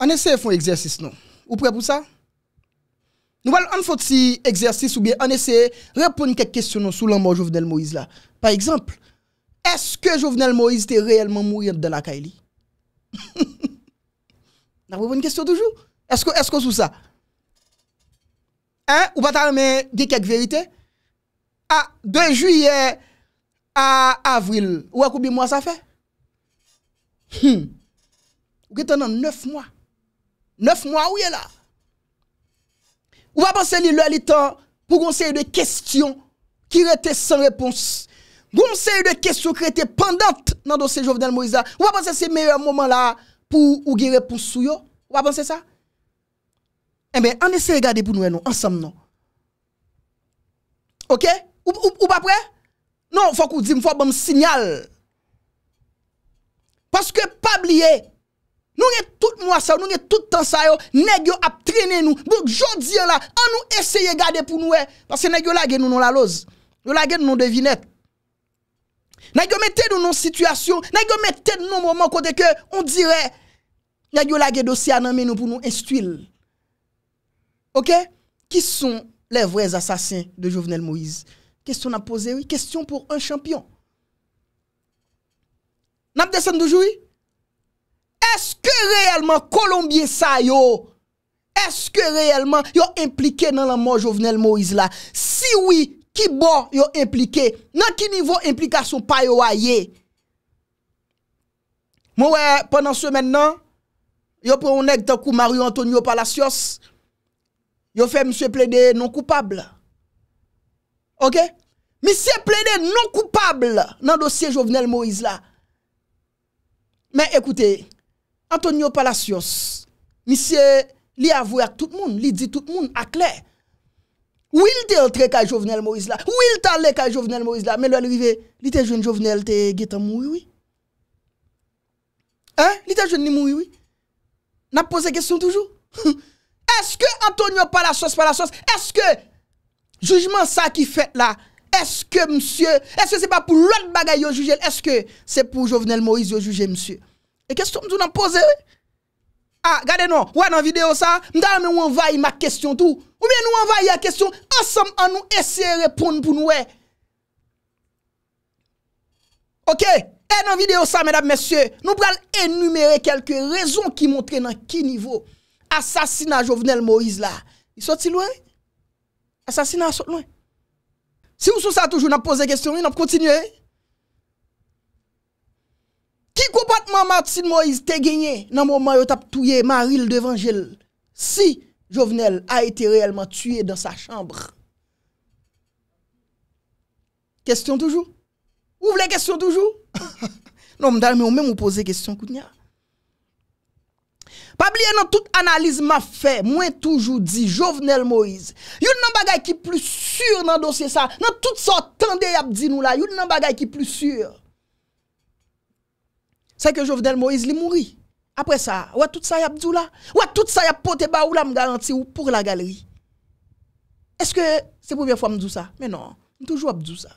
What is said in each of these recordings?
On essaie de faire un exercice, non Vous prêt pour ça Nous allons faire un exercice ou bien on essaie de répondre à quelques questions sur l'amour de Jovenel Moïse. Là. Par exemple, est-ce que Jovenel Moïse était réellement mort dans la Kaili On avons une question toujours. Est-ce que, est-ce que ça Hein Ou pas dire quelques vérités ah, De juillet à avril, ou à combien de mois ça fait Hum. Vous êtes dans 9 mois. Neuf mois où il est là. Ou va penser lui le temps pour conseiller de questions qui étaient sans réponse. Conseil de questions qui étaient pendantes dans le dossier Jovenel Moïse. Ou va penser c'est le meilleur moment là pour ou une réponse sou yo. Ou pas penser ça? Eh bien, on essaie de regarder pour nous, ensemble, non. OK? Ou, ou, pas prêt? Non, faut qu'on dise, faut vous signal. Parce que pas oublier, nous avons tout mois ça, nous avons tout temps nous avons traîné nous. Donc, là, on nous essayer de garder pour nous, eh. parce que nous avons nous dans la lose. Nous avons nous devinette. Nous nous situation, nous nous moment côté que on dirait, nous avons dossier à nous pour nous instruire. Ok? Qui sont les vrais assassins de Jovenel Moïse? Question à poser, oui. Question pour un champion. Nous avons descendu, oui. Ke reyelman kolombie sa yo? Eske reyelman yo implike nan la moun jovenel Moïse la? Si oui, ki bon yo implike? Nan ki nivou implikasyon pa yo a ye? Mwen wè, pwenden se men nan, yo pou mwen ek tankou Mario Antonio Palacios, yo fè msye ple de non koupable. Ok? Msye ple de non koupable nan dosye jovenel Moïse la. Men ekoute, Antonio Palacios, monsieur, il avoue à tout le monde, il dit tout le monde à clair. où il était entré Jovenel Moïse là, Où il était allé avec Jovenel Moïse là, mais lui, il il était jeune Jovenel, il est mort, oui. Hein? Il était jeune, il mouru, oui. N'a posé question toujours. est-ce que Antonio Palacios, Palacios, est-ce que jugement ça qui fait là, est-ce que monsieur, est-ce que c'est pas pour l'autre bagaille juger, est-ce que c'est pour Jovenel Moïse juger monsieur? Et question que nous posé Ah, regardez-nous, ouais, dans vidéo ça, nous va envahi ma question tout. Ou bien nous envahi la question, ensemble, on nous essayer de répondre pour nous. Ok? Et dans vidéo ça, mesdames, messieurs, nous allons énumérer quelques raisons qui montrent dans quel niveau assassinat Jovenel Moïse là. Il sorti loin? Assassinat sort loin. Si vous sous ça toujours, nous posé question, nous continuons. Ki koupatman Martin Moïse te genye nan mouman yo tap touye maril devanjel si Jovenel a ete reyelman tue dan sa chanbre? Kestyon toujou? Ou vle kestyon toujou? Non mwen dalme ou mwen mwen pose kestyon koutnya. Pablie nan tout analiz ma fe, mwen toujou di Jovenel Moïse, yon nan bagay ki plus sur nan dosye sa, nan tout sa tande yap di nou la, yon nan bagay ki plus sur. Sè ke Jovenel Moise li mouri. Apre sa, wè tout sa y ap di ou la? Wè tout sa y ap pote ba ou la m garanti ou pou la galeri? Eske non, se poubyen fwa m di ou sa? Mè nan, m toujou ap di ou sa.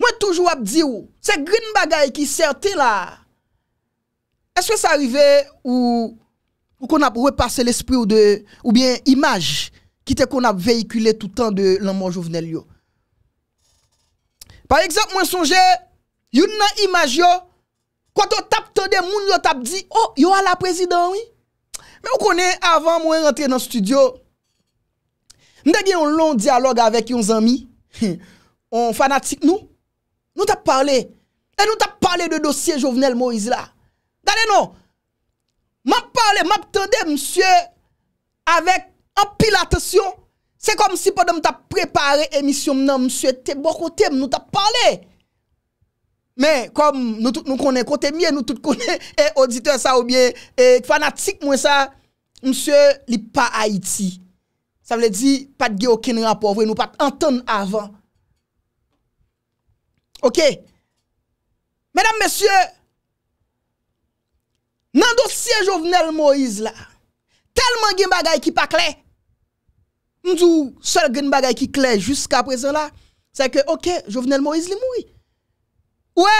Mwen toujou ap di ou. Se grin bagay ki serte la. Eske sa arrive ou ou kon ap repase l'esprit ou de ou bien imaj kite kon ap veykule toutan de l'anman Jovenel yo. Par exemple, mwen sonje ou Yon nan imaj yo, kwa te tap tande, moun yo tap di, oh, yo a la prezident, oui. Mwen konen, avan mwen rentre nan studio, mwen degye yon lon dialog avek yon zami, yon fanatik nou, nou ta parle, e nou ta parle de dosye jovenel Moïse la. Dane nou, mwen parle, mwen tande msye avek empil atasyon, se kom si poden mta prepare emisyon mnen msye te bokote, mwen nou ta parle. Men, kom nou tout nou kone, kote mye nou tout kone, e auditor sa ou bien, e eh, fanatik mwen sa, msye li pa Haiti. Sa vle di, pat ge okin rapor, vwe nou pat an ton avan. Ok, menam msye, nan dosye Jovenel Moïse la, telman gen bagay ki pa kle, mdou sol gen bagay ki kle jusqu aprezen la, sa ke ok, Jovenel Moïse li moui. Ouè,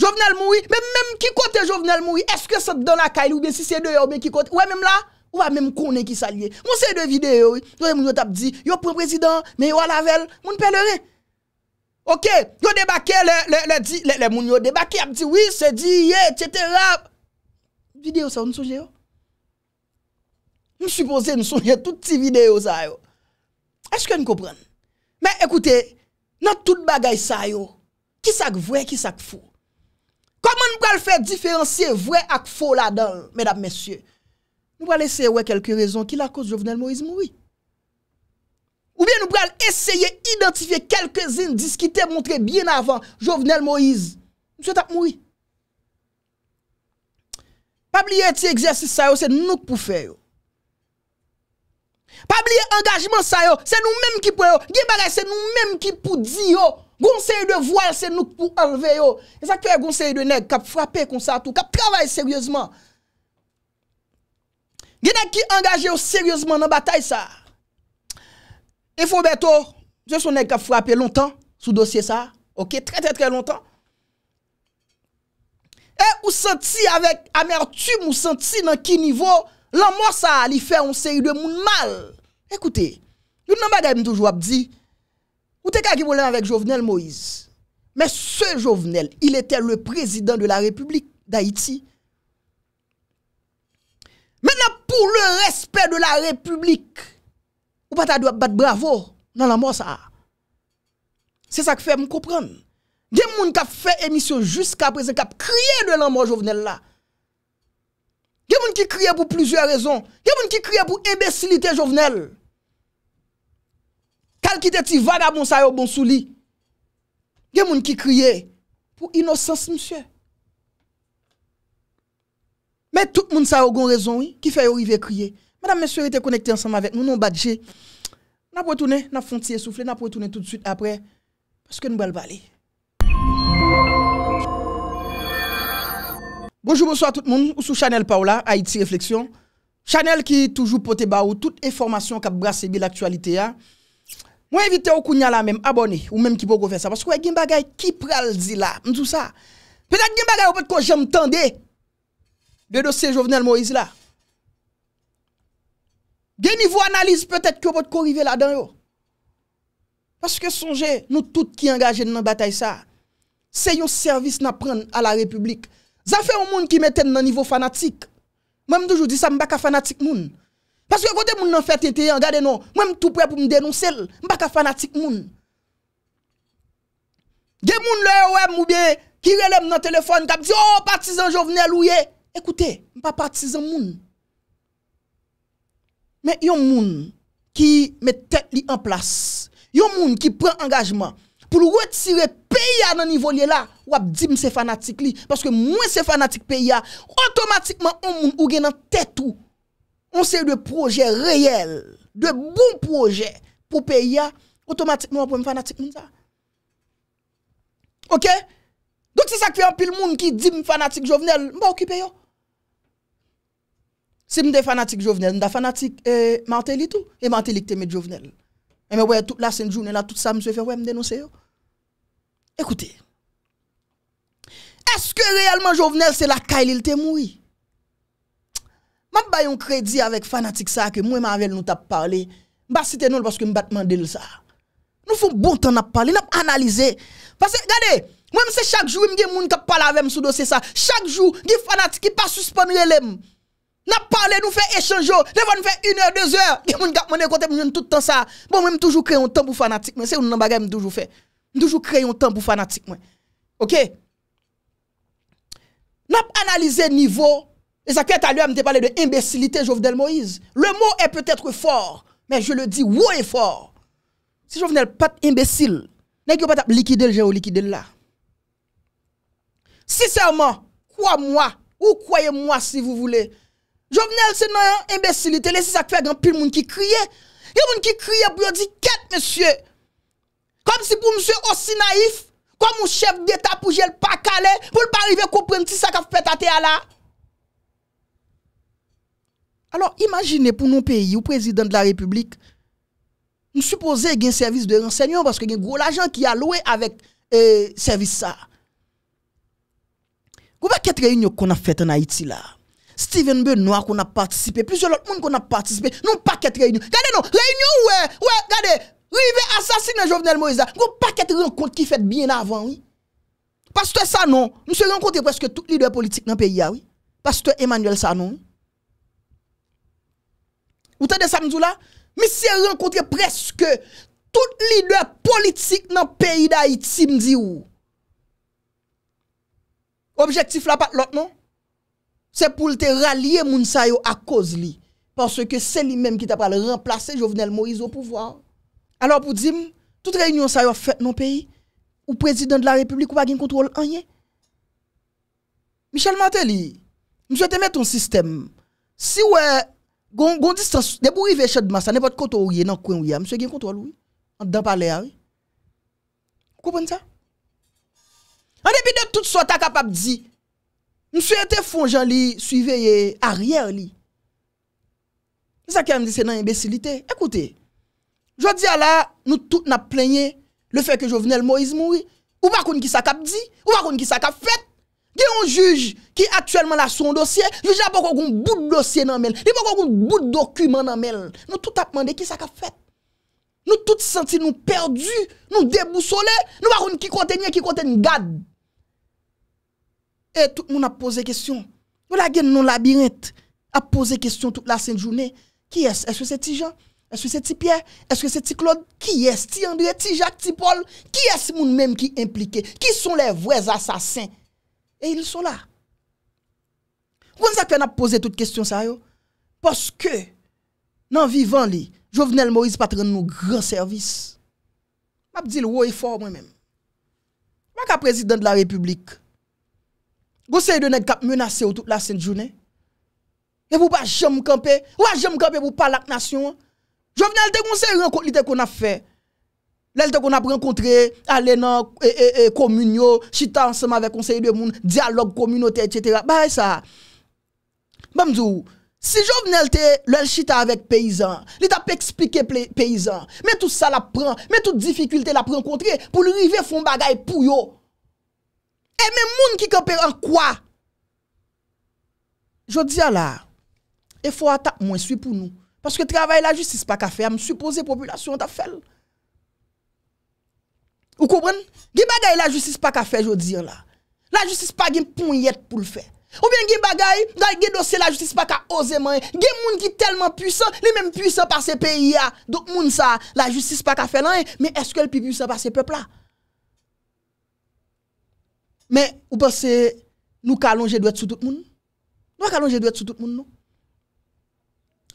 jovenel moui, mèm mèm ki kote jovenel moui, eske sep dan la kaili ou mèm si se de yo mèm ki kote, ouè mèm la, ou mèm konè ki salye. Moun se de videyo, yo moun yo tap di, yo poun prezident, mè yo alavel, moun pelere. Ok, yo debake, le di, le moun yo debake, ap di, oui, se di, ye, tjetera. Videyo sa ou n souje yo? Mèm sou posè n souje touti videyo sa yo. Eske n koupren? Mèm ekoute, mèm ekoute, nan tout bagay sa yo, Ki sa ak vwe, ki sa ak fwo? Koman nou pral fwe diferansye vwe ak fwo la dan, mèdap mèsyè? Nou pral esye wè kelke rezon ki la kos Jovenel Moïse moui. Ou bien nou pral esye identifiye kelke zin dis ki te mwontre bien avan Jovenel Moïse. Mwen se tap moui. Pabli yè ti egzersi sa yo, se nouk pou fwe yo. Pabliye angajman sa yo, se nou menm ki pou yo. Gye bagay se nou menm ki pou di yo. Gonseye de voye se nou pou alve yo. E sa kwe gonseye de neg kap frape konsa tou, kap travay seryosman. Gye neg ki angaje yo seryosman nan batay sa. E fwo beto, jesou neg kap frape lontan sou dosye sa. Ok, tre tre tre lontan. E ou senti avek amertume, ou senti nan ki nivou sa. L'amour ça, il fait une série de moun mal. Écoutez, nous n'avons pas toujours dit, ou t'es qui problème avec Jovenel Moïse. Mais ce Jovenel, il était le président de la République d'Haïti. Maintenant, pour le respect de la République, ou pas ta doit battre bravo dans l'amour ça. C'est ça que fait me comprendre. Des gens qui ont fait émission jusqu'à présent, qui ont crié de l'amour Jovenel là. Gen moun ki kriye pou plusieurs rezon. Gen moun ki kriye pou imbesilite jovenel. Kal ki te ti vagab moun sa yo bon souli. Gen moun ki kriye pou inosans msye. Met tout moun sa yo gon rezon wii ki fè yo rive kriye. Madame msye wite konekte ansanm avek. Nou nou badje. Na pou etoune, na fonti esoufle. Na pou etoune tout de suite apre. Paske nou bel bali. Bonjour, bonsoit tout moun, ou sou Chanel Paola, Haiti Reflexion. Chanel ki toujou pote ba ou, tout e formasyon kap brase bi l'aktualite ya. Mwen evite ou kounya la mèm abone, ou mèm ki bo gove sa. Pas wè, gen bagay ki pral zi la, mzou sa. Pedè gen bagay ou pot ko jèm tande, de do se Jovenel Moïse la. Geni vou analize, petèt ki ou pot ko rive la dan yo. Pas wè sonje, nou tout ki engaje nan batay sa. Se yon servis nan pren a la republik, Zafè non, ou moun ki me ten nan nivou fanatik, mwen mdoujou di sa m baka fanatik moun. Paske kote moun nan fèt enteyan, gade nou, mwen m tout pwè pou m denounsel, m baka fanatik moun. Gè moun lè ouè m oubyè, ki wè lè m nan telefon, kap di, oh, partizan jo vene louye. Ekoutè, m pa partizan moun. Mè yon moun ki me ten li an plas, yon moun ki pren angajman. pou lwet sire peya nan nivou li la, wap di mse fanatik li, paske mwen se fanatik peya, otomatikman ou moun ou gen nan tetou, on se yo de proje reyel, de bon proje, pou peya, otomatikman wap mwen fanatik mwen sa. Ok? Dok se sak fiyan pil moun ki di m fanatik jovenel, mwen wakip yo. Si mwen de fanatik jovenel, mwen da fanatik mantelit ou? E mantelit te mwen jovenel. Eme eh, wè, la sè njounen la, tout sa mse fè, wè m denosè yo? Ekoutè. Eske reyèlman jovenel se la kailil te moui? Mè bè yon kredi avèk fanatik sa ke mwè m avèl nou tap parli, m basite nol baske m batman dil sa. Nou fèm bon tan nap parli, nap analize. Fase, gade, m wè m se chak jou m gen moun tap parla avèm sou dosè sa, chak jou gen fanatik ki pa suspon yelèm. N'a parlé, nous fait échanger. Devant oh. nous fait une heure, deux heures. Il y a comptent tout le temps ça. Bon, même toujours créer un temps pour fanatique. Mais c'est une bagarre que toujours fait. Toujours créer un temps pour fanatique. Ok? N'a analysé niveau. Et ça, tout à l'heure, je parlé de imbécilité, Jovenel Moïse. Le mot est peut-être fort, mais je le dis, vous est fort. Si Jovenel pas imbécile, n'est pas liquider le ou liquider là. Sincèrement, crois-moi, ou croyez-moi si vous voulez, Jovenel se nan yon imbesilite le si sa kwe agan pil moun ki kriye. Yon moun ki kriye pou yon di ket monsye. Kom si pou monsye osi naif. Kom ou chef d'eta pou jel pa kale. Pou l pa rive koupren ti sa ka fpetate ala. Alors imagine pou nou peyi ou prezident de la republik. Mou suppose gen servis de rensegnon. Baske gen gwo la jan ki alowe avèk servis sa. Gwo ba ket reyoun yo kon a fète na iti la. Steven Benoit kon a patisipe, plus yon lot moun kon a patisipe, nou paket reynyon. Gade nou, reynyon wè, wè, gade, River Assassin et Jovenel Moïse, nou paket renkont ki fèd bien avan, wè. Pastoè sa nou, mè se renkontè preske tout l'idwe politik nan peyi ya, wè. Pastoè ah Emmanuel non, sa nou, wè. Ou tè de sa mizou la, mè se renkontè preske tout l'idwe politik nan peyi da itim di ou. Objektif la pat lot, nou. Se pou lte ralye moun sa yo a koz li. Paswe ke se li menm ki ta prale remplase Jovenel Moïse ou pou vwa. Alo pou di m, tout reynyon sa yo a fèt non peyi. Ou prezident de la republik ou pa gen kontrol anye. Michel Maté li, mse te met ton sistem. Si wè, gondistans, ne pou rive chadman, sa ne pot koto ou ye nan kwen ou ya. Mse gen kontrol ou. An de dan pa le a. Kou pon sa? An de bi de tout so ta kapap di. Mwen sou ete fonjan li suiveye aryer li. Mwen sakya mdi se nan imbesilite. Ekote, jwa di ala, nou tout na plenye le fe ke jo vene l moiz moui. Ou bakoun ki sa kap di, ou bakoun ki sa kap fet. Ge yon juj ki atyelman la son dosye, vijan bakoun koun bout dosye nan men, vijan bakoun koun bout dokumen nan men. Nou tout apman de ki sa kap fet. Nou tout senti nou perdu, nou deboussole, nou bakoun ki kontenye, ki kontenye gad. Eh, tout le monde a posé question. Nous dans le labyrinthe a posé question toute la semaine journée. Qui est-ce Est-ce que c'est Tijan Est-ce que c'est Pierre Est-ce que c'est Claude Qui est-ce Ti André, Ti Jacques, Ti Paul Qui est-ce monde même qui impliqué Qui sont les vrais assassins Et ils sont là. Vous a posé toute question ça yo? Parce que, dans vivant li, Jovenel Moïse Patronne nous grand service. Je dis le haut fort moi-même. Je suis président de la République. Goseye de net kap menase ou tout la sen jounen. E pou pa jem kampe. Ou pa jem kampe pou pa laknasyon. Jove nelte gonseye lite kon a fe. Lelte kon a prekontre. Ale nan e, e, e, komunyo. Chita ansama vek konseye de moun. Dialog, komunote, etc. Ba e sa. Ba mdou. Si jovenelte lel chita avek peyizan. Lita pe eksplike peyizan. Me tout sa la prekontre. Me tout dificulte la prekontre. Pou li vive fon bagay pou yo. E men moun ki kepe an kwa? Jou diya la, e fwa ata mwen sou pou nou, paske travay la justice pa ka fe, ame suppose populasyon ta fel. Ou koubren? Ge bagay la justice pa ka fe, jou diya la. La justice pa gen pou yet pou l'fe. Ou gen ge bagay, da ge dosye la justice pa ka oseman, gen moun ki telman pwisan, li men pwisan pa se peyi ya, do moun sa la justice pa ka fe lan, men eske l pi pwisan pa se pepl la? Men ou pase nou kalonje dwe tsu tout moun? Nou kalonje dwe tsu tout moun nou?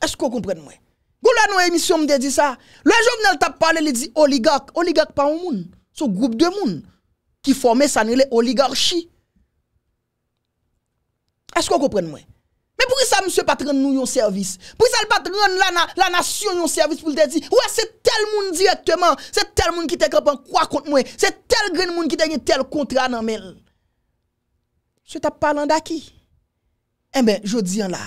Esko kompren mwen? Gou la nou emisyon mde di sa? Le jovnel tap pale li di oligak. Oligak pa moun moun. Sou group de moun. Ki forme sanile oligarkhi. Esko kompren mwen? Mais pour ça, monsieur patron, nous un service. Pour ça, le patron, la, la nation, un service pour te dire, ouais, c'est tel monde directement, c'est tel monde qui te en quoi contre moi, c'est tel grand monde qui te tel contrat dans mail. Monsieur t'a parlé d'acquis. Eh bien, je dis en là,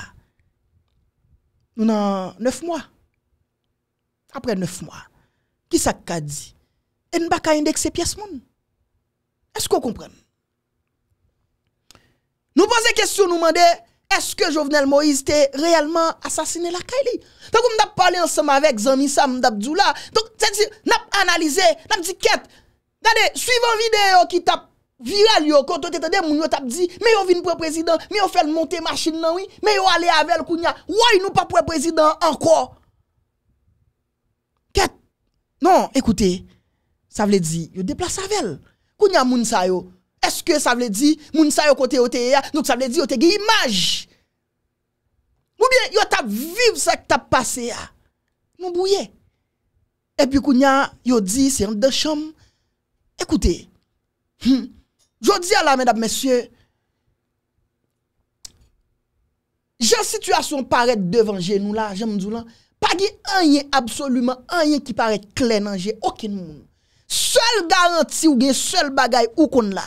nous avons 9 mois. Après neuf mois, qui sest qu'a dit? Et nous pas indexer pièce monde. Est-ce qu'on comprend? Nous posons question, nous demandons, Eske Jovenel Moïse te realman asasine lakay li? Takou mdap pale ansama vek Zanmisa mdap djou la. Takou mdap analize, mdap di ket. Dade, suivan videyo ki tap viral yo, koto te tade moun yo tap di, me yo vin pre-prezident, me yo fel monte masin nanwi, me yo ale avel kounya, woy nou pa pre-prezident anko. Ket. Non, ekoute, sa vle di, yo deplas avel. Kounya moun sa yo. Eske sa vle di, moun sa yo kote ote ya, nou sa vle di yo te ge imaj. Mou bien, yo tap viv sa ki tap pase ya. Mou bouye. Epi kou nya, yo di, se yon de chom. Ekoute. Yo hmm. di ala, mèdap mèsyè. Jèl situasyon paret devan jè nou la, jèm djou lan. Pagè an yè, absolouman, an yè ki paret klenan jè, okè nou. Sòl garanti ou gen, sòl bagay ou kon la.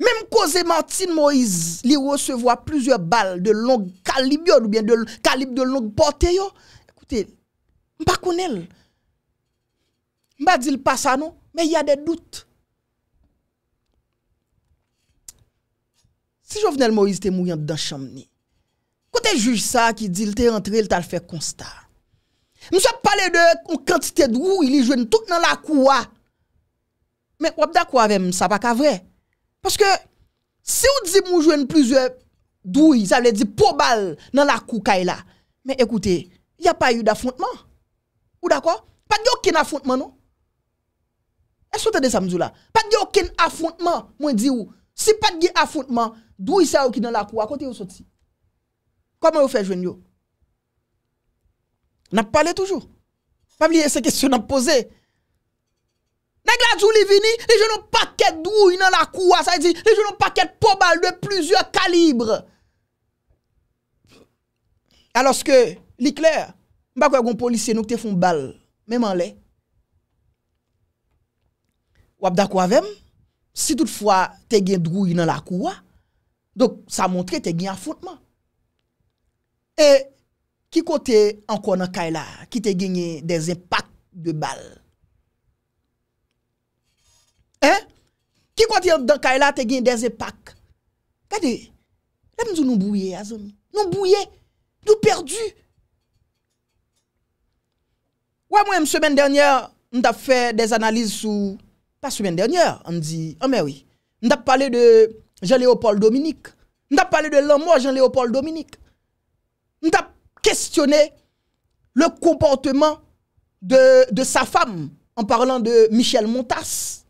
Mem koze Martin Moïse li recevo a plusieurs bal de long kalibyon ou bien kalib de long pote yo. Ekoute, mba kounel. Mba di l'pasa nou, men yade dout. Si jo venel Moïse te mou yande dan chanm ni. Kote juj sa ki di lte entre l tal fe konsta. Mse pale de yon kantite d'wou, ili jwen tout nan la kouwa. Men wap da kouwa ven msa pa ka vrey. Parce que si on dit que jouez plusieurs douilles, ça veut dire pour balle dans la cour, Mais écoutez, il n'y a pas eu d'affrontement. Ou d'accord Pas de aucun affrontement, non Est-ce que vous samedi là Pas de aucun affrontement, moi dis Si pas de affrontement, douille ça qui dans la cour, à côté vous sorti. Comment vous faites jouer a parlé toujours. Pas oublier ces questions à poser Nèk la djou li vini, li jounon paket dwou y nan la kouwa. Sa y di, li jounon paket pou bal de plizye kalibre. A loske, li kler, mbak wè goun polisye nou k te fon bal, mèman le. Wap da kwa vèm, si tout fwa te gen dwou y nan la kouwa, dok sa montre te gen an foutman. E, ki kote an konan kay la, ki te genye de zepak de bal, Hein? Qui contient dans le là, tu des épaques. Regardez, nous bouillons, hein, Nous bouillons, nous perdus. Ouais, moi, une semaine dernière, nous avons fait des analyses sur. Pas semaine dernière, on dit. Ah, oh, mais oui. nous avons parlé de Jean-Léopold Dominique. nous avons parlé de l'amour Jean-Léopold Dominique. nous avons questionné le comportement de, de sa femme en parlant de Michel Montas.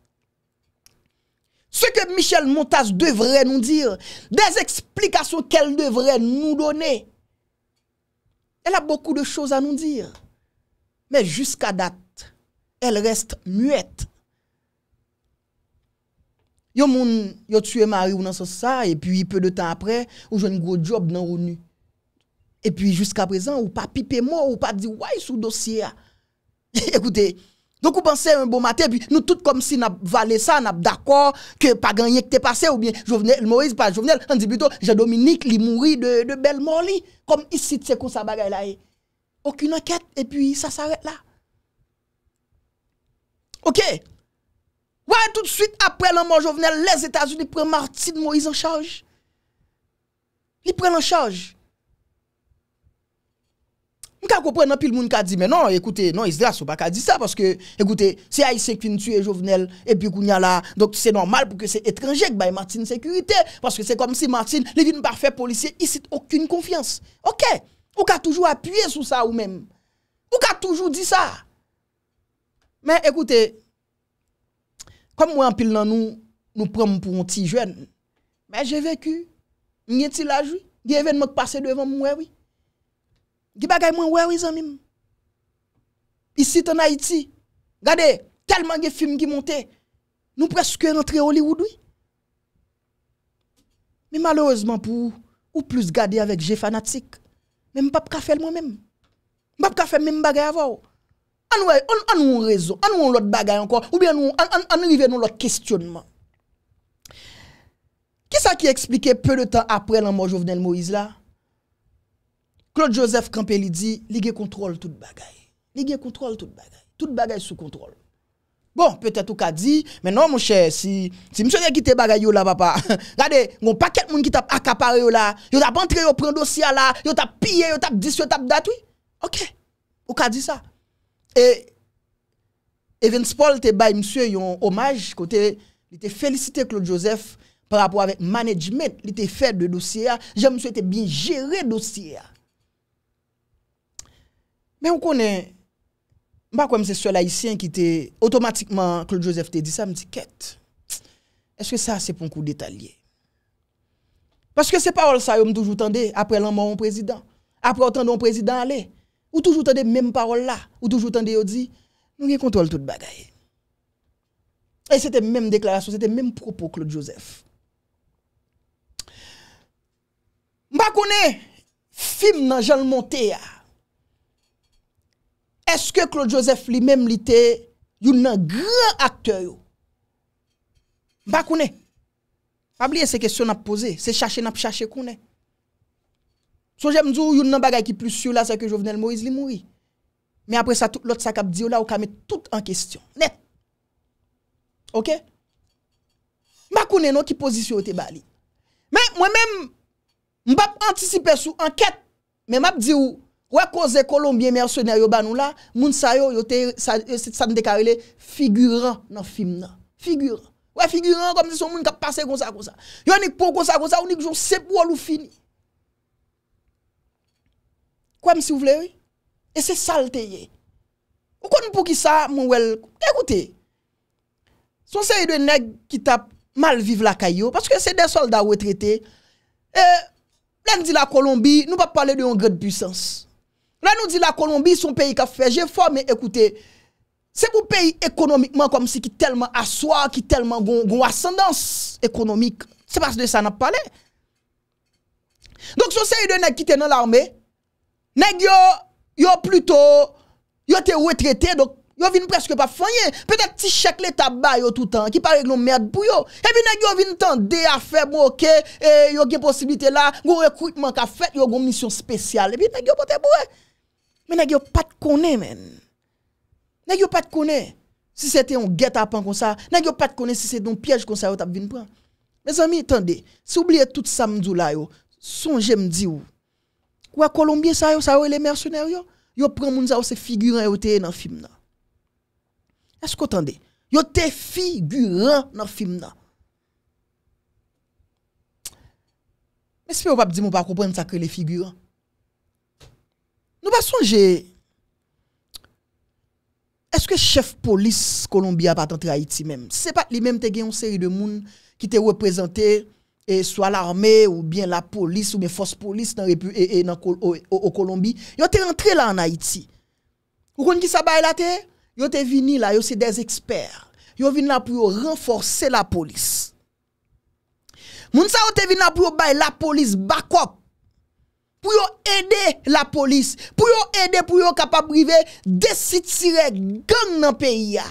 Ce que Michel Montas devrait nous dire, des explications qu'elle devrait nous donner. Elle a beaucoup de choses à nous dire. Mais jusqu'à date, elle reste muette. Yo moun yo tué Marie ou dans ça et puis peu de temps après, ou un gros job dans Et puis jusqu'à présent, ou pas pipé mot, ou pas dit ouais sous dossier. Ah. Écoutez, Donk ou panse yon bon mate, nou tout kom si nap vale sa, nap d'akor, ke pa ganyen ki te pase ou bien, l'Moise, pa l'Jouvenel, an di bito, Jean-Dominique li mouri de bel mor li, kom isi tse kon sa bagay la e. Okoun anket, e pi sa s'aret la. Ok, wè tout suite apre l'an mor Jouvenel, les Etats-Unis pren marti l'Moise en charge. Li pren en charge. Ok. Mwen ka kompren nan pil mwen ka di men non, ekoute, non, iz dras ou pa ka di sa, paske, ekoute, se a yi sekvin tuye jovenel, epi kounya la, dok se normal pou ke se etranjek bay Martin Sekurite, paske se kom si Martin, le vin parfe polisye, yi sit okyoun konfians. Ok, ou ka toujou apye sou sa ou men, ou ka toujou di sa. Men, ekoute, kom mwen pil nan nou, nou prem pou mwen ti jwen, men jè vè ku, mwen yè ti lajwi, yè ven mwen te pase devan mwen wè wè, Qui bagay moins ouais, oui, Ici, en Haïti, regardez, tellement de films qui montent, nous presque rentrés Hollywood, oui. Mais malheureusement, pour ou plus garder avec je fanatique, même pas Kafel faire moi-même. Pas faire même bagay avant. On a un réseau, on a autre bagay encore, ou bien on arrive à l'autre questionnement. Qui ça qui expliquait peu de temps après la mort Jovenel Moïse là? Claude Joseph Campelli dit, il contrôle tout bagay. Il contrôle tout bagay. Tout bagay sous contrôle. Bon, peut-être ou qu'a dit, mais non, mon cher, si, si monsieur a quitté bagay yo là, papa, regardez, on paquet moun qui t'a accaparé yo là, yo t'a entré yo prend dossier là, yo t'a pillé, yo t'a dit, yo t'a daté oui. Ok, ou qu'a dit ça. Et, Evans Paul te bay monsieur yon hommage, côté, il te félicité Claude Joseph par rapport avec management, il te fait de dossier, j'aime monsieur te bien gérer dossier. Mwen konen, mwen konen se sou laisyen ki te Otomatikman Claude Joseph te di sa, mwen ti ket Eske sa se pon kou detalyen Paske se parol sa yo mwen toujou tende Apre lan moun prezident Apre ou tende moun prezident ale Ou toujou tende menm parol la Ou toujou tende yo di Mwen ki kontrol tout bagaye E se te menm deklarasyon, se te menm propos Claude Joseph Mwen konen, film nan Jean Monteya eske Claude Joseph li menm li te yon nan gran akter yo? Mba koune? Mba liye se kesyon ap pose, se chache nap chache koune? Sou jem di ou yon nan bagay ki plus yon la se ke Jovenel Moise li moui? Men apres sa tout lot sakap di ou la ou kamet tout an kesyon. Net! Ok? Mba koune nou ki posisyon te bali? Men mwen men mba ap antisipe sou anket men mba ap di ou Wè koze Kolombien mersyoneryo banou la, moun sa yo yote, san dekarele, figuran nan film nan. Figuran. Wè figuran, kom se son moun ka pase konsa konsa. Yonik pou konsa konsa, yonik joun sep wou alou fini. Kwa msi ou vle wè? E se salte ye. Mwen konon pou ki sa, moun wè, ekoute. Son se yon de nek ki tap mal vive la kayo, paske se de solda wè trete. Lan di la Kolombie, nou pa pale de yon gre de pwisansi. La nou di la Kolombi son peyi ka fè, jè fò, mè, ekoutè, se pou peyi ekonomikman kom si ki telman aswa, ki telman goun ascendans ekonomik, se pas de sa nap pale. Donk sou se yon de nek ki te nan l'armè, nek yo, yo pluto, yo te wetrete, donk yo vin preske pa fanyè, petè ti chèk le tabay yo toutan, ki pare glon mèd pou yo, epi nek bon, yo vin tan de a fè, mou okè, yo gen posibilite la, goun rekrutman ka fè, yo goun misyon spesyal, epi nek yo pote bouè. Mais nèg yo pas te connaît men. Nèg yo pas te connaît. Si c'était un guet-apens comme ça, nèg yo pas te connaît si c'est un piège comme ça yo t'a vinn prendre. Mes amis, attendez, si oubliez tout ça m'dou là yo, songez m'di ou. Quoi colombien ça yo, ça yo les mercenaires yo, yo prend moun ça c'est figurant yo dans film là. Est-ce que attendez? Yo té figurant dans film là. Mais si vous pas dire, vous ne pas comprendre ça que les figurants. Sou bason jè, eske chef polis Kolombi apat entre Haiti mèm? Se pa li mèm te gen yon seri de moun ki te reprezentè, e swa l'armè ou bien la polis ou mè fos polis nan repu e, e o Kolombi, yon te rentre la an Haiti. Yon kon ki sa bay la te? Yon te vini la, yon se dez eksper. Yon vini la pou yon renforse la polis. Moun sa yon te vini la pou yon bay la polis bakok. pou yo ede la polis, pou yo ede pou yo kapabrive, desi tsire gang nan peyi ya.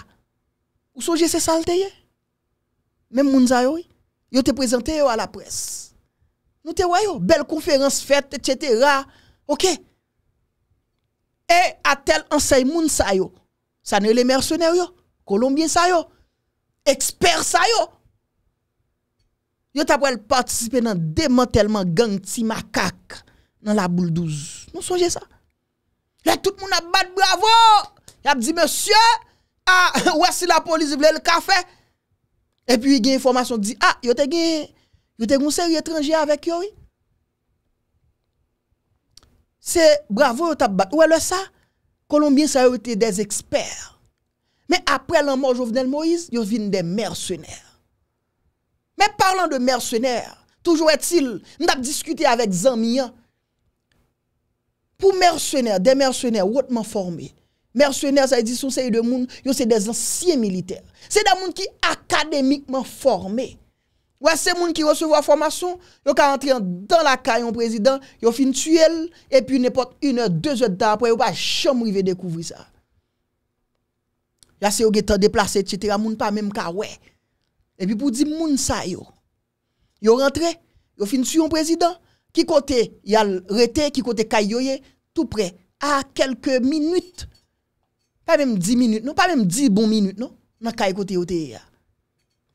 Ou soje se salte ye? Mem moun za yo? Yo te prezante yo a la pres. Nou te wayo? Bel konferans fete, etc. Ok? E atel ansay moun sa yo? Sanye le mersyoner yo? Kolombien sa yo? Eksper sa yo? Yo tap wèl patisipe nan demantelman gang ti makak. dans la boule 12. Nous songez ça. Là, tout le monde a battu bravo. Il a dit, monsieur, ah, ouais, si la police voulait le café. Et puis, il y a une information dit, ah, il y a un étranger avec eux. C'est bravo, il a battu. Ouais, le ça. Colombiens, ça a des experts. Mais après la mort de Jovenel Moïse, ils viennent des mercenaires. Mais parlant de mercenaires, toujours est-il, nous avons discuté avec Zamia pour mercenaires, des mercenaires hautement formés. Mercenaires, ça veut dire, c'est de monde, des anciens militaires. C'est des gens qui académiquement formés. Ouais, c'est gens qui la formation, ils ka dans la caille président, ils ont une et puis n'importe une heure, deux heures d'après, ils pas jamais rivé découvrir ça. Là, c'est qui sont déplacés, etc. Moun pas même ka Et puis pour dire moun ça yo. Yo rentré, yo fin sur un président, qui côté y a qui côté kayoye, tout près, à quelques minutes, pas même 10 minutes, non, pas même 10 bons minutes, non, dans kay côté deux ya.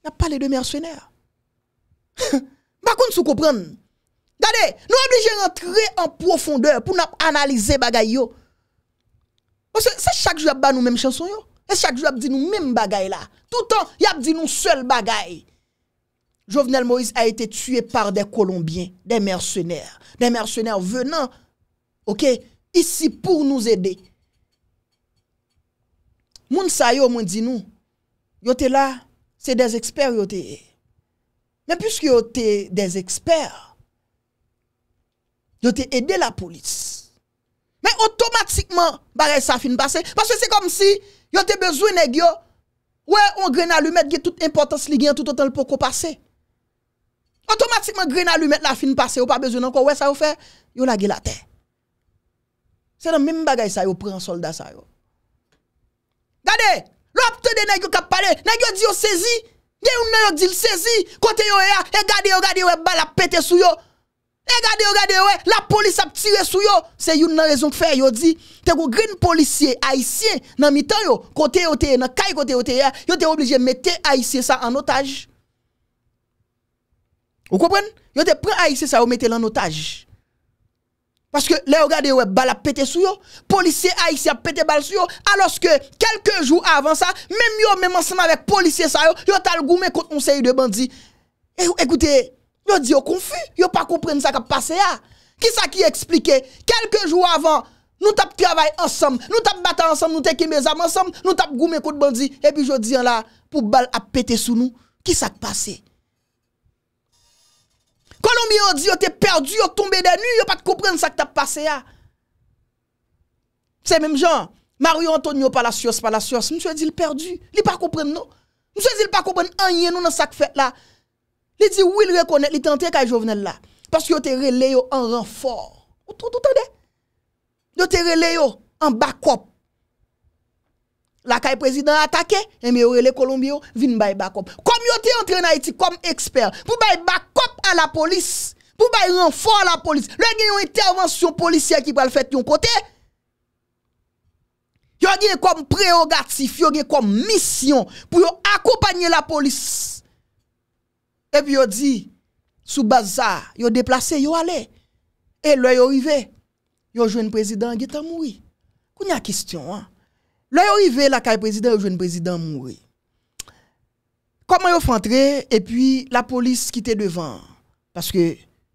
N'a parlé de mercenaires. pas qu'on vous comprendre. Regardez, nous obligés rentrer en profondeur pour analyser les yo. Parce que chaque jour nous même chanson Et chaque jour dit nous même bagay là. Tout le temps, il dit nous seul bagay. Jovenel Moïse a ite tue par de kolombien, de mersenèr, de mersenèr venan, ok, isi pou nou zede. Moun sa yo moun di nou, yo te la, se dez eksper yo te e. Men pwis ki yo te dez eksper, yo te ede la polis. Men otomatikman, bare sa fin pase, paswe se kom si, yo te bezwen e gyo, ou e on gren alumet, ge tout importans li gen, tout anl pou ko pase. Otomatikman grin alu met la fin pase yo pa bezyo nan kon we sa yo fe Yo la gilate Se nan mim bagay sa yo pren solda sa yo Gade, lopte de nèk yo kapade Nèk yo di yo sezi Nèk yo nan yo dil sezi Kote yo e ya, e eh, gade yo gade yo e bala pete sou yo E gade yo gade yo e la polis ap tire sou yo Se yo nan rezon kfe yo di Teko grin polisye aisyen nan mitan yo Kote yo teye eh, nan kay kote yo teye Yo te oblije mete aisyen sa an otaj Vous comprenez Vous te pris haïtien ça, vous mettez en otage. Parce que là, regardez, ouais, balle a pété sur yo, policier haïtien a pété balle sur yo, alors que quelques jours avant ça, même yo, même ensemble avec policier ça, yo, yo le contre un série de bandit. Et eh, écoutez, yo dit yo confus, yo pas comprendre ça qui a passé là. Ah. Qui ça qui expliquait quelques jours avant, nous tap travaillé ensemble, nous tap battu ensemble, nous t'es mes ensemble, nous tap goumé contre bandits, et puis je dis là, pour balle a pété sur nous, qui ça qui passé? Quand on dit t'es perdu, yo tombé des nuits, yo pas de comprendre ça que t'as passé là. Ah. C'est même genre Mario Antonio Palacios Palacios, monsieur dit il perdu, il pas comprendre Nous Monsieur dit il pas comprendre rien nous dans ça que fait là. Il dit oui, il reconnaît, il tenté qu'à Jovenel là parce que yo relé en renfort. Vous entendez Yo t'es relé en backup. La ka yon prezident atake, yon me yore le Kolombiyo, vin bay bakop. Kom yote yon trenay ti kom eksper, pou bay bakop a la polis, pou bay renfor a la polis, lwen gen yon intervensyon polisya ki pal fèt yon kote, yon gen kom preogatif, yon gen kom misyon, pou yon akopanye la polis. Ep yon di, sou bazar, yon deplase, yon ale, e lwen yon rive, yon jwen prezident geta moui. Koun yon kistyon an? Lè yon rive la kaj prezident ou jwen prezident mou re. Koman yon fantre e pi la polis ki te devan. Paske,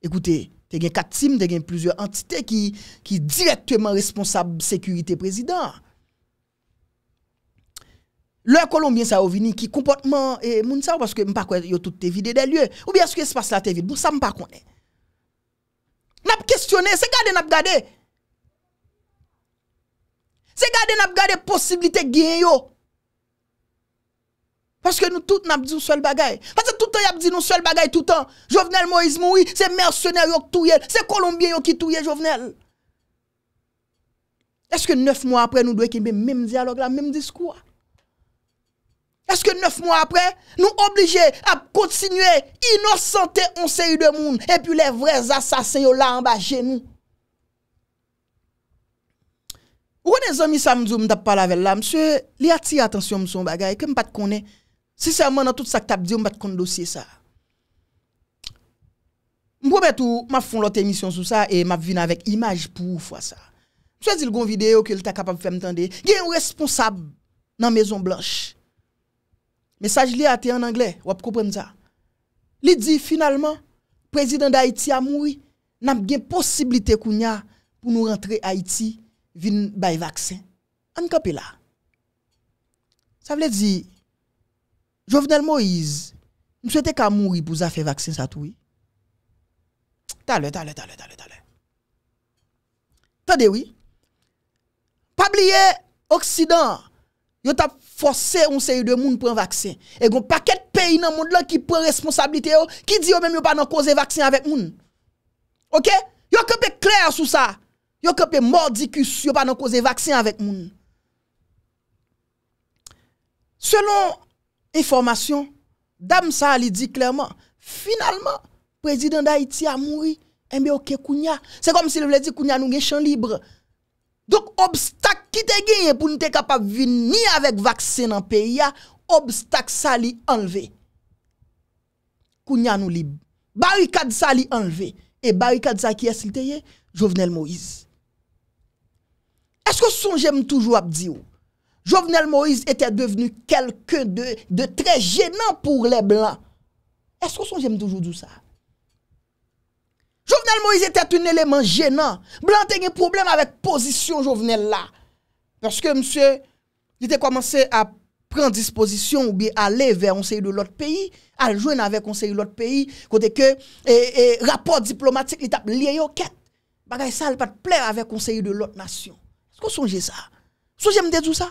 ekoute, te gen katim, te gen plouzio antite ki direktweman responsab sekurite prezident. Lè kolombien sa ou vini ki kompotman e, moun sa ou paske m pa kwen yo tout te vide de lye. Ou bi aske se passe la te vide, m bon, sa m pa kwen. Nap kestyone, se gade nap gade. Se gade nan ap gade posibilite gen yo. Paske nou tout nan ap di nou sel bagay. Paske tout an ap di nou sel bagay tout an. Jovenel Moïse Moui, se mersyoner yo ki touye, se kolombien yo ki touye jovenel. Eske neuf mwa apre nou dwe ki be mèm diyalog la, mèm diskwa. Eske neuf mwa apre nou oblige ap kontinue inosante onse yu de moun. E pi le vre zasase yo la anba geni. Ou gwenè zanmi sa mdou mdap pala vel la, msè li ati atensyon msè mbagay, ke mbat konen, si sa mwen an tout sa ktap di, mbat konen dosye sa. Mbo betou, ma fon lote emisyon sou sa, e ma vin avèk imaj pou ou fwa sa. Msè zil gon videyo ke lta kapap fè mtande, gen responsab nan Mezon Blanche. Mesaj li ati an Angle, wap koupen sa. Li di, finalman, prezident da Haiti amoui, nam gen posibilite kou nya pou nou rentre Haiti. vin bay vaccin, an kapé là. Ça veut dire, Jovenel Moïse, nous souhaitons qu'à mourir pour ça faire vaccin ça tout. oui. T'allez, t'allez, t'allez, t'allez, t'allez. Tendez, oui. Pas Occident, yo t'a forcé un série de monde prendre vaccin. Et gon paquet de pays dans le monde qui prend responsabilité, qui dit qu'il même yo pas dans cause vaccin avec monde. OK? Yo de clair sur ça. Yo campé mordicus, yo pas nan cause vaccin avec moun. Selon information, dame ça dit clairement, finalement président d'Haïti a mouri. Et c'est comme s'il voulait dire que nous gen champ libre. Donc obstacle qui te gagne pour nous être capable venir avec vaccin dans pays obstacle ça li enlevé. Kounia nous libre. Barricade ça li enlevé et barricade ça qui est Jovenel Moïse. Esko son jem toujou ap di ou? Jovenel Moïse ete devenu kelke de tre jenan pou le blan. Esko son jem toujou di ou sa? Jovenel Moïse ete un eleman jenan. Blan te gen probleme avek posisyon jovenel la. Nwanske msye, jete komanse ap pren disposisyon ou bi ale vek konseyou de lot peyi, aljouen avek konseyou lot peyi, kote ke rapot diplomatik li tap liye yo ket. Bagay sa al pat ple avek konseyou de lot nasyon. Sko sonje sa? Souje mde djou sa?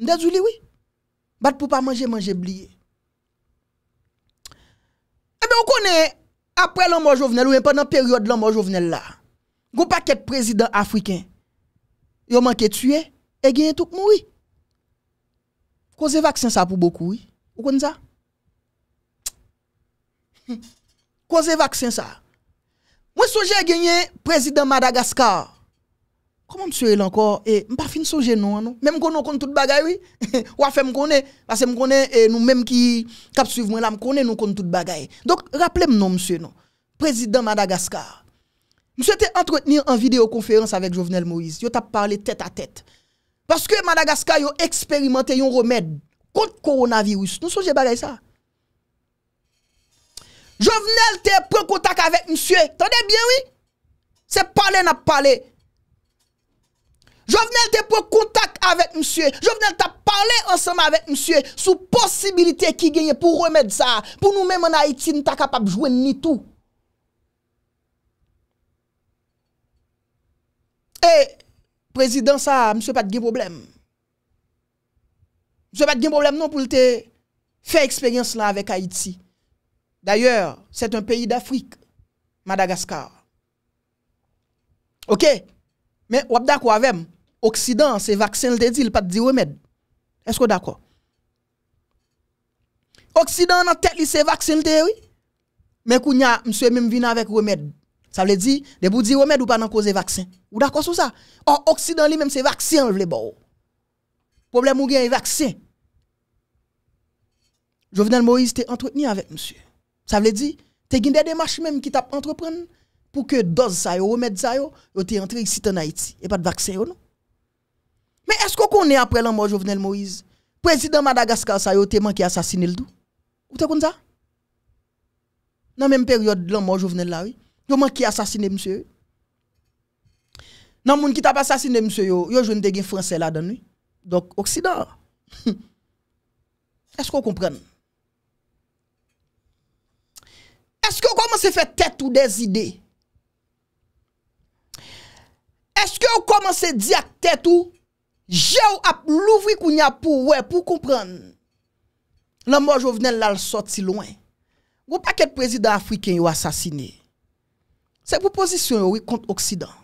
Mde djou li, oui? Bat pou pa manje, manje bliye. Ebe, eh ou konen, apre l'anman jovenel, ou en pendant periode l'anman jovenel la, goupaket prezident afriken, yo manke tue, e genye tout mou, oui? Koze vaksen sa pou bokou, oui? Ou konen sa? Koze vaksen sa? Mwen souje e genye prezident Madagaskar, Koman msye lankor, m pa fin soje nou an nou? Mè m kon nou kon tout bagay, oui? Ou afe m konè, pasè m konè nou mèm ki kap suiv mwen la, m konè nou kon tout bagay. Dok, rappele m nou msye nou. Prezident Madagaskar. Mse te entretenir an videokonferans avèk Jovenel Moïse. Yo ta parle tèt a tèt. Paske Madagaskar yo eksperimente yon remèd kont koronavirus. Nou soje bagay sa? Jovenel te prek otak avèk msye. Tande bien, oui? Se pale na pale. Jovenel te pou kontak avet msye. Jovenel eh, non, te pa pale ansama avet msye. Sou posibilite ki genye pou remèd sa. Pou nou mèm an Haïti n te kapap jwen ni tou. E, prezident sa, msye pat gen problem. Msye pat gen problem nou pou lte fe eksperyans la avet Haïti. D'ayor, set un peyi d'Afrique, Madagaskar. Ok, men wap da kwa avèm. Occident, c'est vaccin, le dit, il pas de remède. Est-ce que d'accord? Occident, dans tête, c'est vaccin, oui. Mais quand monsieur, même venu avec remède. Ça veut dire, de vous dire remède ou pas de cause vaccin. Ou d'accord sur ça? Or, Occident, lui-même, c'est vaccin, le Problème ou le vaccin. Jovenel Moïse t'est entretenu avec monsieur. Ça veut dire, t'es des démarches même qui t'a entreprendre pour que dose ça remède ça yo, yo t'es entré ici en Haïti. Et pas de vaccin, non? Mais est-ce qu'on est après la Jovenel Moïse Président Madagascar, ça a été a assassiné le tout. Vous te comme ça Dans la même période, la mort de Jovenel là, oui. qui a assassiné, monsieur. Dans le monde qui t'a assassiné, monsieur, yo, yo jeune français là-dedans, oui. Donc, Occident. est-ce qu'on comprend Est-ce qu'on commence à faire tête ou des idées Est-ce que qu'on commence à dire tête ou Je ou ap louvri kou nya pou wè, pou koupran. La mò jo vnen lal soti louwen. Gou pa ket prezident Afriken yow asasine. Se pou pozisyon yow kont oksidan.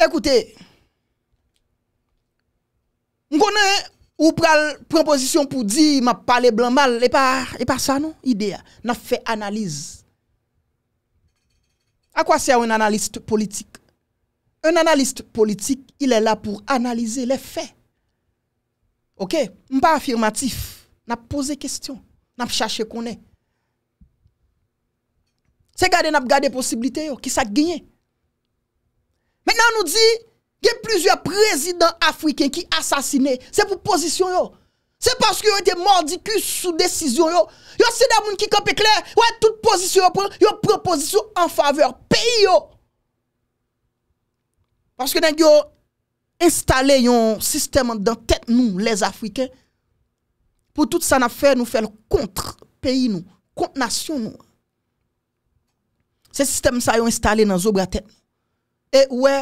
Ekoute. M konen ou pran pozisyon pou di, ma pale blan mal, e pa e sa nou? Ide ya, na fe analize. A kwa se yow en analist politik? Un analyste politique, il est là pour analyser les faits. OK Pas affirmatif. N'a posé question. N'a cherché qu'on est. C'est garder, n'a possibilité, qui ça gagné. Maintenant, on nous dit, il y a plusieurs présidents africains qui assassinés. C'est pour position, C'est parce qu'ils ont été mordicus sous décision. Yo, yo c'est des gens qui campent clair. Ouais, toute position, yo prend en faveur pays. Yo. Panske denk yo installe yon sistem dan tet nou, les Afriken, pou tout sa na fè nou fèl kontre peyi nou, kontre nasyon nou. Se sistem sa yon installe nan zobre tet. E ouè,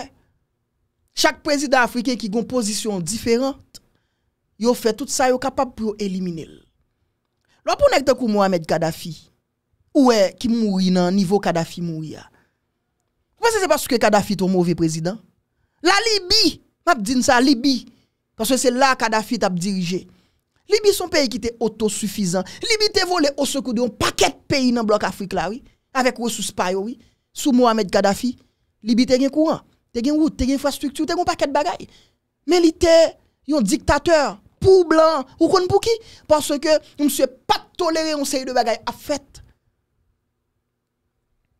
chak prezident Afriken ki gon pozisyon diferant, yo fè tout sa yon kapab pou yo elimine l. Lò pou nek te kou Mohamed Kadhafi, ouè ki mouri nan nivou Kadhafi mouri ya. Kou fè se se pas kou Kadhafi ton mouve prezident? La Libye, m'a dit ça, Libye, parce que c'est là Kadhafi t'a dirigé. Libye, son pays qui était autosuffisant. Libye, t'es volé au secours un paquet de pays dans le bloc Afrique là, oui. Avec ressources spay, oui. Sous Mohamed Kadhafi. Libye, t'es un courant, t'es une route, t'es une infrastructure, t'es un paquet de bagailles. Mais il était un dictateur, pour blanc, ou kon pour qui? Parce que monsieur pas toléré un série de bagailles à fait.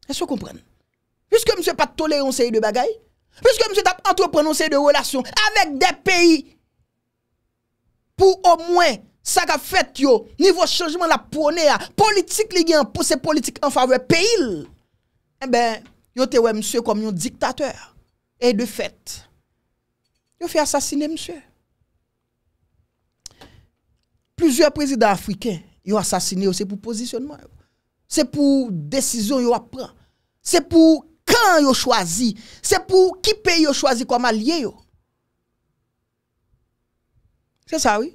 Est-ce que vous comprenez? Puisque monsieur pas toléré un série de bagailles, Piske msè tap entreprenonsè de relasyon amèk de peyi pou ou mwen sa ka fèt yo, nivou chanjman la pounè a, politik li gen, pou se politik an fawè peyi e eh ben, yo te wè msè kom yon diktatèr, e de fèt yo fè asasinè msè Plusiè prezident afriken yo asasinè yo, se pou posisyonman se pou desisyon yo apren, se pou Kan yo chwazi? Se pou ki pe yo chwazi koma liye yo? Se sa wè?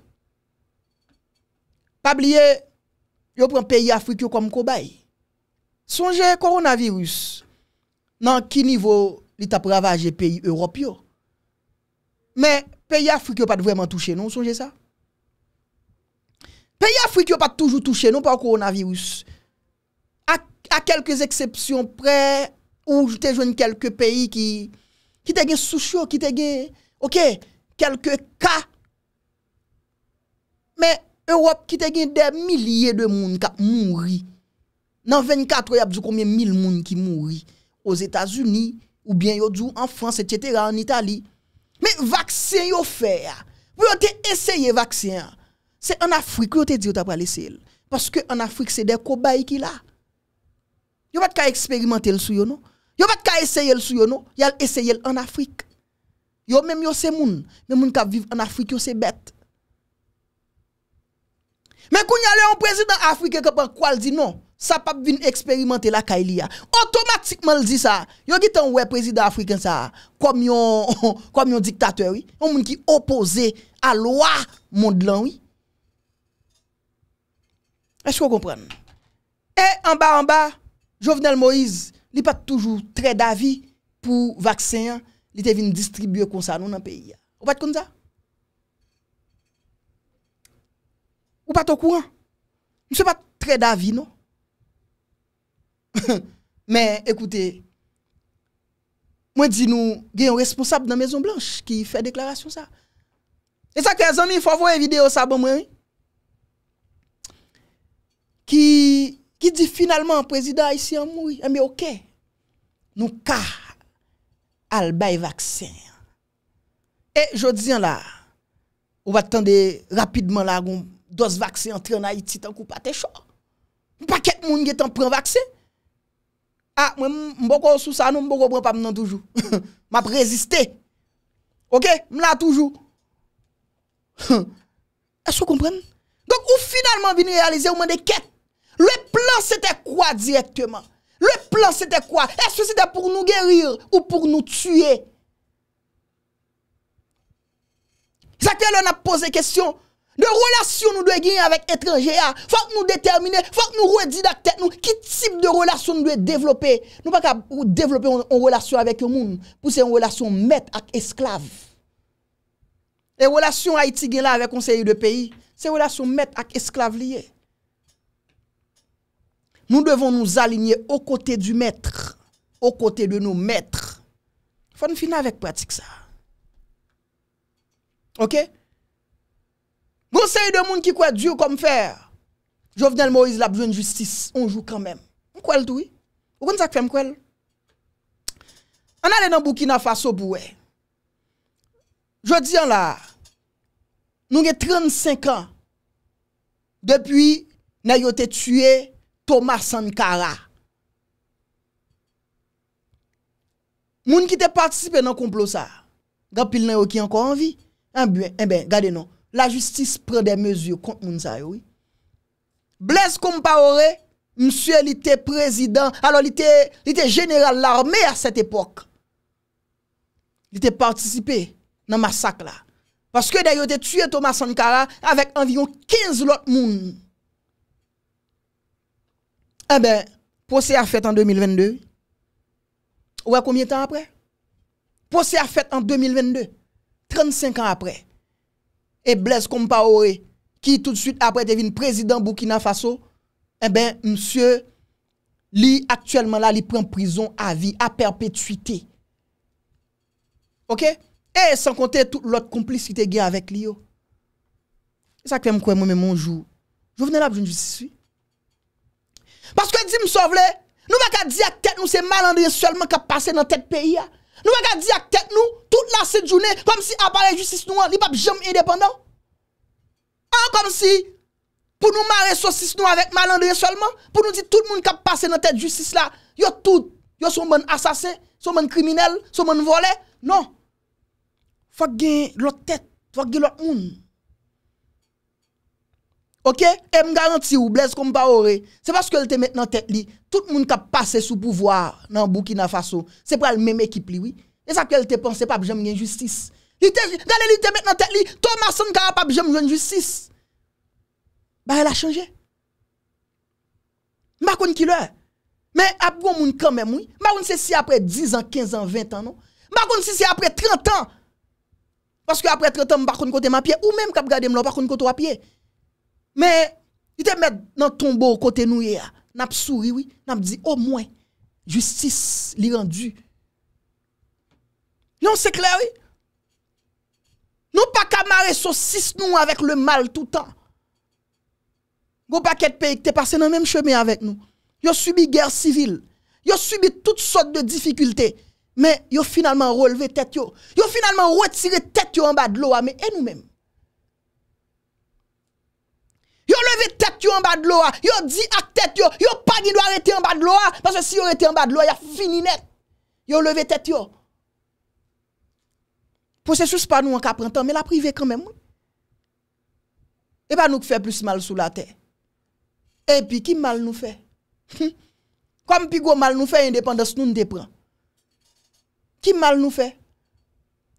Pab liye yo pran peyi Afrik yo koma kobay? Sonje koronavirus nan ki nivou li tap ravaje peyi Europe yo? Mè peyi Afrik yo pat vwèman touche, non sonje sa? Peyi Afrik yo pat touche touche, non pa koronavirus. A kelkes eksepsyon pre... Ou te jouni kelke peyi ki te gen souchou, ki te gen, okey, kelke ka. Me, Europe ki te gen de miliye de moun ka mounri. Nan 24, yab di koumye mil moun ki mounri. O Zetas Uni, ou bien yo djou, en France, et cetera, en Itali. Me, vaksin yo fè ya. Vyo te eseye vaksin. Se en Afrique, yo te di yo tapalese el. Paske en Afrique, se de kobayi ki la. Yo bat ka eksperimente l sou yo nou. Yo vat ka eseye l sou yo nou, yal eseye l an Afrik. Yo menm yo se moun, menm moun ka viv an Afrik yo se bet. Men kou nye ale yon prezident Afrik, ekopan kwa l di nou, sa pap vin eksperimente la ka ili e ya. Otomatikman l di sa, yo git an we prezident Afrik an sa, kom yon diktatwe wii, yon moun ki opoze a loa mond lan wii. Eche wou kompran? E, an ba an ba, Jovenel Moïse, Li pat toujou tre davi pou vaksen li te vin distribye kon sa nou nan peyi ya. Ou pat kon za? Ou pat ou kouan? Nou se pat tre davi nou? Men, ekoute, mwen di nou gen yon responsable nan Mezon Blanche ki fe deklarasyon sa. E sa kre zon mi, fwa vou e video sa bon mwen. Ki... Ki di finalman, prezident, isi an mouy, an ah, be ok. Nou ka al bay vaksen. E, jodi an la, ou va tande rapidman la goun dos vaksen entre an Haiti tan koupa techon. Mpa ket moun gen tan pren vaksen? A, ah, mbo ko sou sa nou, mbo ko pren pa mnan toujou. Mpa preziste. Ok? Mna toujou. E, sou kompren? Goun ou finalman vini realize, ou mende ket Le plan sete kwa direktman? Le plan sete kwa? Eswe sete pou nou gerir ou pou nou tue? Zake alon ap pose kesyon, nou relasyon nou dwe genye avèk etre gea, fòk nou determine, fòk nou redidak tèk nou, ki tip de relasyon nou dwe devlopè? Nou pa ka devlopè ou relasyon avèk yon moun, pou se yon relasyon mèt ak esklav. Se relasyon Haiti genye la avèk konseye yon de peyi, se relasyon mèt ak esklav liye. Nous devons nous aligner aux côtés du maître, aux côtés de nos maîtres. Faut nous finir avec pratique ça. OK y de monde qui croit Dieu comme faire. Jovenel Moïse l'a besoin de justice, on joue quand même. On croit tout oui. Ou qu'on ça fait quoi On allait dans Burkina Faso boué. Je dis là nous avons 35 ans depuis nous avons été tués Thomas Sankara. Moun ki te partisipe nan komplosan. Gapil nan yo ki anko anvi. En ben, en ben, gade nan. La justis pren de mezu kont moun sa yo. Blaise kompa ore, msye li te prezident, alo li te general l'armé a set epok. Li te partisipe nan masak la. Paske de yo te tue Thomas Sankara avèk anviyon 15 lot moun. Moun. Eh bien, procès a fait en 2022. Ouais, combien de temps après? Procès a fait en 2022. 35 ans après. Et Blaise Compaoré, qui tout de suite après devient président Burkina Faso, eh bien, monsieur, lui actuellement là, il prend prison à vie, à perpétuité. OK? Et sans compter toute l'autre complicité est avec lui. C'est ça que je moi-même mon jour. Je venais là pour une justice. Paske di msovle, nou wak a di ak tet nou se malandre solman kap pase nan tet peyi ya. Nou wak a di ak tet nou, tout la set jounen, pwam si apare justice nou an, li pap jem edependan. An pwam si, pou nou mare sosis nou avèk malandre solman, pou nou di tout moun kap pase nan tet justice la, yo tout, yo sou moun asasin, sou moun kriminel, bon sou moun vole, non. Fwa gen lò tet, fwa gen lò moun. E m garanti ou blez kon m pa ore, se paske el te met nan tet li, tout moun kap pase sou pouvoar nan bou ki nan faso, se pra l mèm ekip li. E sa ke el te pense pa ap jem gen justice. Gane li te met nan tet li, ton mason ka ap ap jem gen justice. Ba el a chanje. Bon non. Ma kon ki lè. Men ap goun moun kan mèm ou, ma kon se si apre 10 an, 15 an, 20 an nou. Ma kon se si apre 30 an. Paske apre 30 an m pa kon kote m apye, ou mèm kap gade m lò pa kon kote wapye. Mais il te met dans tombeau côté nous hier. N'a souri oui, au moins justice li rendue. Non, c'est clair oui. Nous pas camarer saucisse nous avec le mal tout le temps. Go paquet pays qui t'es passé dans le même chemin avec nous. Yo subi guerre civile. Yo subi toutes sortes de difficultés. Mais yo finalement relevé tête yo. Yo finalement retiré tête en bas de l'eau ah, mais et nous-mêmes. levé tête en bas de l'eau, ah. yo dit à tête yo, yo pas dit doit en bas de l'eau ah. parce que si yo était en bas de l'eau, y a fini net. Yo levé tête yo. Processus pas nous en cap mais la privé quand même. Et pas nous fait plus mal sous la terre. Et puis qui mal nous fait hum? Comme pigo mal nous fait indépendance nous ne prend. Qui mal nous fait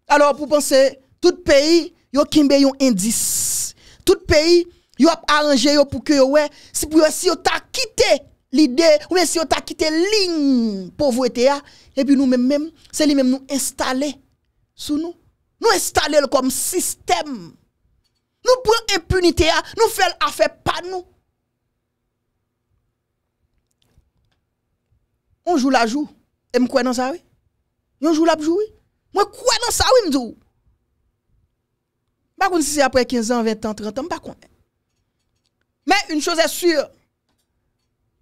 Alors pour penser tout pays yo kimbe yon indice. Tout pays yo ap aranje yo pou kyo yo we, si pou yo si yo ta kite lide, ou men si yo ta kite lin, povwete ya, epi nou men men, se li men nou installe, sou nou, nou installe l kom sistem, nou pren impunite ya, nou fel afe pa nou, ou jou la jou, e m kwen an sa we, ou jou la jou we, m kwen an sa we m zou, bakoun si se apre 15 an, 20 an, 30 an, bakoun e, Mais une chose est sûre,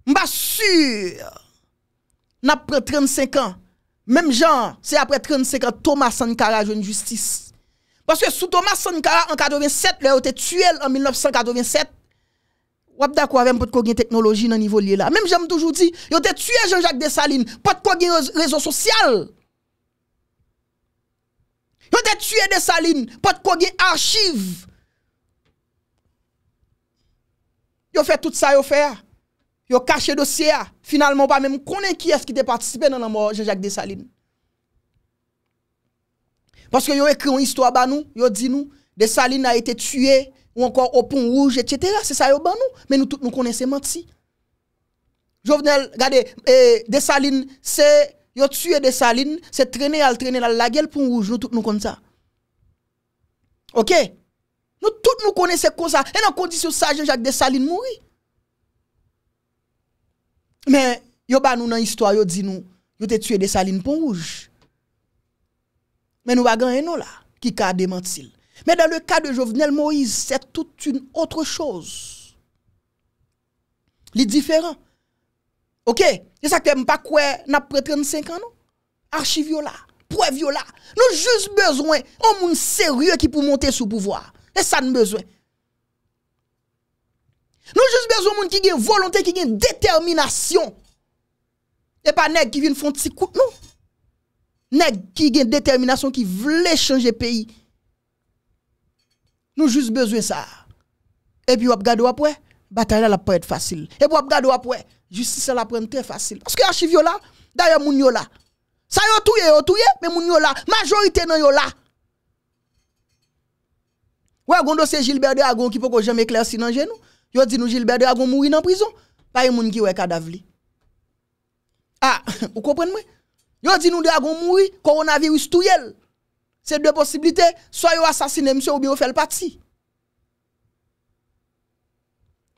je suis sûr, n'a après 35 ans, même Jean, c'est après 35 ans, Thomas Sankara joue une justice. Parce que sous Thomas Sankara en 87, a été tué en 1987, ou d'accord avec pour une technologie dans niveau lié là. Même j'aime toujours dit, il été tué Jean-Jacques Dessalines, pas de quoi réseau social. Il été tué Dessalines, pas de quoi archive. Ils fait tout ça, ils ont fait. Ils caché dossier. Finalement, pas même connaît qui est-ce qui était participé dans la mort Jean-Jacques Dessalines. Parce que ont écrit une histoire, bah nous, ils dit nous, Dessalines a été tué, ou encore au pont rouge, etc. C'est ça, yo ba nous. Mais nous tous, nous connaissons menti. Jovenel, regardez, eh, Dessalines, c'est. Ils tué Dessalines, c'est traîner, à traîner la gueule, pont rouge, nous tous, nous connaissons ça. Ok? Nou tout nou konese kon sa, en an kondisyon sa jenjak de saline moui. Men, yo ba nou nan histwa, yo di nou, yo te tue de saline pon rouj. Men nou ba gan eno la, ki ka demantil. Men dan le ka de Jovenel Moïse, se tout un autre chose. Li diferan. Ok? Non? Yo sak tem pa kwe nap pre 35 an nou? Archi viola, pre viola. Nou juz bezwen, ou moun serye ki pou monte sou pouvoa. ça nous besoin. Nous juste besoin de monde qui a une volonté, qui a une détermination. Et pas nèg qui viennent faire un petit coup, non. Nèg qui a une détermination, qui voulait changer pays. Nous juste besoin de ça. Et puis, on regarde après, bataille là, pas être facile. Et puis, on regarde après, justice la prend très facile. Parce que l'archive là, d'ailleurs, moun yo là. Ça yo touye, a tout, mais moun yo là. Majorité nan yo là a gondo c'est Gilbert Dragon qui peut jamais éclaircir dans genou. Yo di que Gilbert Dragon mourir dans prison. Pas yon monde qui wè cadavre Ah, vous comprenez moi? Yo dit nous Dragon mourir, coronavirus yel. C'est deux possibilités, soit yo assassine monsieur ou bien yo le parti.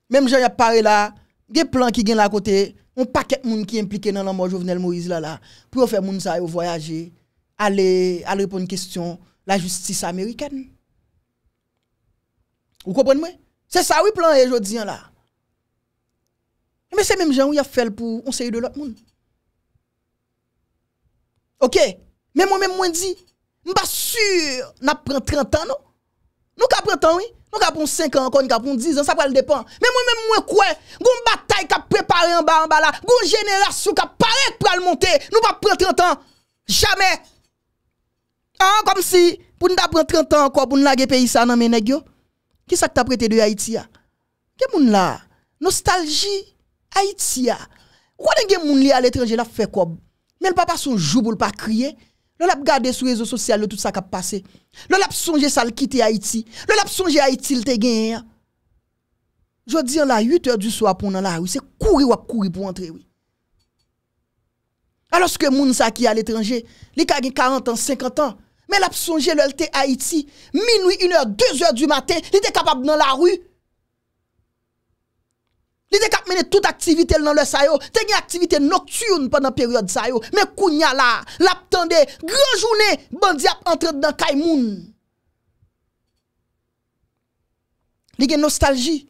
Même j'en y a parlé là, des plans qui gagnent là côté, un paquet de monde qui impliqué dans la mort Jovenel Moïse là là, pour faire moun yo voyager, aller aller répondre une question la justice américaine. Ou kopren mwen? Se sa wè plan e jodi an la? Mwen se mèm jan wè ya fel pou onseye de lot moun. Ok, mwen mwen mwen di, mwen ba sur na pren 30 an nou? Nou ka pren 30 an wè? Nou ka pren 5 an, koni ka pren 10 an, sa pral depan. Mwen mwen mwen mwen kwe, goun batay ka prepare an ba an ba la, goun jenera sou ka parek pral monte, nou ba pren 30 an, jamè. An, kom si, pou nou da pren 30 an anko, pou nou la gepè yisa nan menè gyo, Ki sa ki ta prete de Haiti a? Kè moun la? Nostalji Haiti a. Kwa den gen moun li al etranje la fe kwa? Men l papa son joub ou l pa kriye? L la ap gade sou rezo sosyal le tout sa kap pase. L la ap sonje sa l kite Haiti. L la ap sonje Haiti l te gen a. Jou di an la 8 or du so apon nan la ou. Se kouri wap kouri pou antre ou. A los ke moun sa ki al etranje, li kage 40 an, 50 an, Men ap sonje lelte Haiti, minoui 1h, 2h du maten, li de kapab nan la rou. Li de kapmene tout aktivite l nan le sayo, tenye aktivite noktyoun pwenden peryode sayo. Men kounya la, lap tende, gran jounen, bandi ap entrede nan Kaimoun. Li gen nostalji,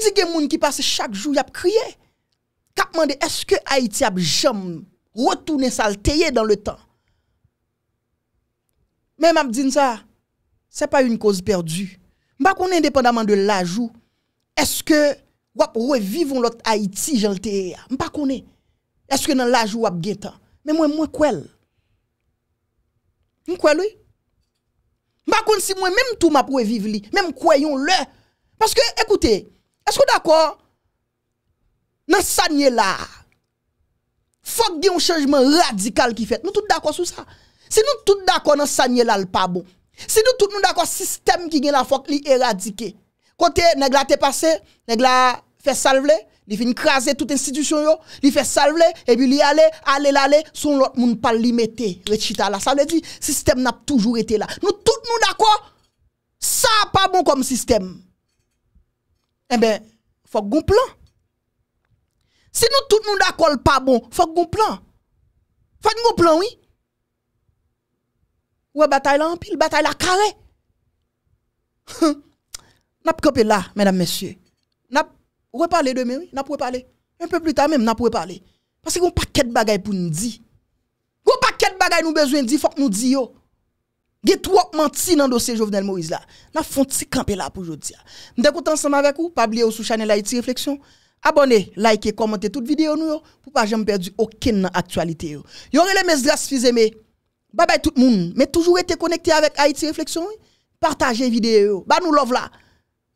li gen moun ki pase chak jou yap kriye. Kapmende eske Haiti ap jom, wotoune salteye dan le tan. Men m ap din sa, se pa yon kouze perdu. M pa konen independanman de lajou, eske wap wè vivon lot Haiti, janteya. M pa konen eske nan lajou wap gen tan. Men mwen mwen kwel. M kwel wè? M pa konen si mwen menm tou map wè viv li, menm kwayon lè. Paske, ekoute, eske wakon? Nan sanye la. Fok di yon chanjman radikal ki fet. M tout wakon sou sa. Si nou tout d'akon an sanyel al pabon. Si nou tout nou d'akon sistem ki gen la fok li eradike. Kote neg la te pase, neg la fe salvele, li fin krasen tout institusyon yo, li fe salvele, ebi li ale, ale lale, son lot moun pali mette rechita la. Sa le di, sistem nap toujou ete la. Nou tout nou d'akon, sa pabon kom sistem. Ebe, eh fok goun plan. Si nou tout nou d'akon l'pabon, fok goun plan. Fok goun plan, oui. la bataille là en pile, bataille là carré. n'a campé là, mesdames, messieurs. N'a pas parler demain, oui, n'a pas parler. Un peu plus tard même, n'a pas parler. Parce qu'on paquet de bagaille pour nous dire. On paquet de bagaille nous besoin dire, faut que nous disions. a trop menti dans dossier Jovenel Moïse là. N'a font petit camper là pour jodi. Nous content ensemble avec vous, pas oublier sous channel Haïti réflexion. Abonnez, likez, commentez toute vidéo nous pour pas jamais perdre aucune actualité yo. avez les mes grâces fils aimés. Bye bah, bye bah, tout le monde. Mais toujours été connecté avec Haïti Réflexion. Partagez vidéo. Bah nous love là.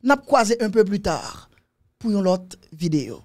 N'a un peu plus tard pour une autre vidéo.